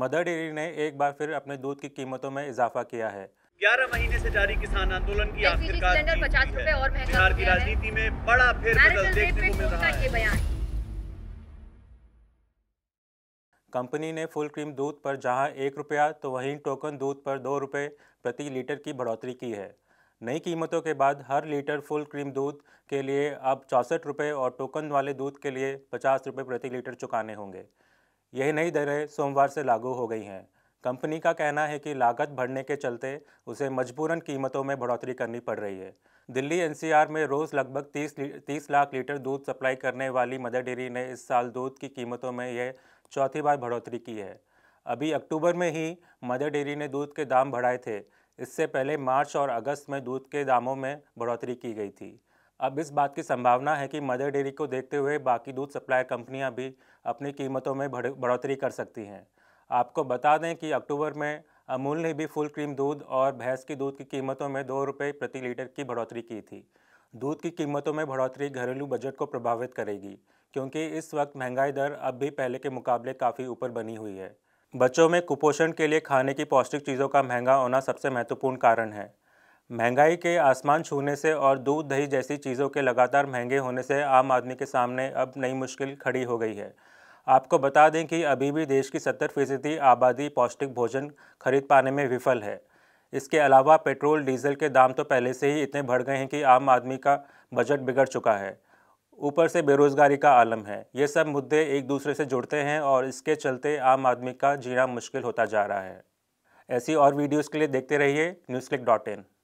mother dairy ने एक बार फिर अपने दूध की कीमतों में इजाफा किया है ग्यारह महीने से जारी किसान आंदोलन की आखिरकार बिहार की राजनीति में बड़ा फिर कंपनी ने फुल क्रीम दूध पर जहां एक रुपया तो वहीं टोकन दूध पर दो रुपये प्रति लीटर की बढ़ोतरी की है नई कीमतों के बाद हर लीटर फुल क्रीम दूध के लिए अब चौंसठ रुपये और टोकन वाले दूध के लिए पचास रुपये प्रति लीटर चुकाने होंगे यही नई दरें सोमवार से लागू हो गई हैं कंपनी का कहना है कि लागत बढ़ने के चलते उसे मजबूरन कीमतों में बढ़ोतरी करनी पड़ रही है दिल्ली एनसीआर में रोज़ लगभग 30 30 लाख लीटर दूध सप्लाई करने वाली मदर डेयरी ने इस साल दूध की कीमतों में यह चौथी बार बढ़ोतरी की है अभी अक्टूबर में ही मदर डेयरी ने दूध के दाम बढ़ाए थे इससे पहले मार्च और अगस्त में दूध के दामों में बढ़ोतरी की गई थी अब इस बात की संभावना है कि मदर डेयरी को देखते हुए बाकी दूध सप्लायर कंपनियां भी अपनी कीमतों में बढ़ोतरी कर सकती हैं आपको बता दें कि अक्टूबर में अमूल ने भी फुल क्रीम दूध और भैंस की दूध की कीमतों में दो रुपये प्रति लीटर की बढ़ोतरी की थी दूध की कीमतों में बढ़ोतरी घरेलू बजट को प्रभावित करेगी क्योंकि इस वक्त महंगाई दर अब भी पहले के मुकाबले काफ़ी ऊपर बनी हुई है बच्चों में कुपोषण के लिए खाने की पौष्टिक चीज़ों का महंगा होना सबसे महत्वपूर्ण कारण है महंगाई के आसमान छूने से और दूध दही जैसी चीज़ों के लगातार महंगे होने से आम आदमी के सामने अब नई मुश्किल खड़ी हो गई है आपको बता दें कि अभी भी देश की सत्तर फीसदी आबादी पौष्टिक भोजन खरीद पाने में विफल है इसके अलावा पेट्रोल डीजल के दाम तो पहले से ही इतने बढ़ गए हैं कि आम आदमी का बजट बिगड़ चुका है ऊपर से बेरोज़गारी का आलम है ये सब मुद्दे एक दूसरे से जुड़ते हैं और इसके चलते आम आदमी का जीना मुश्किल होता जा रहा है ऐसी और वीडियोज़ के लिए देखते रहिए न्यूज़ क्लिक डॉट इन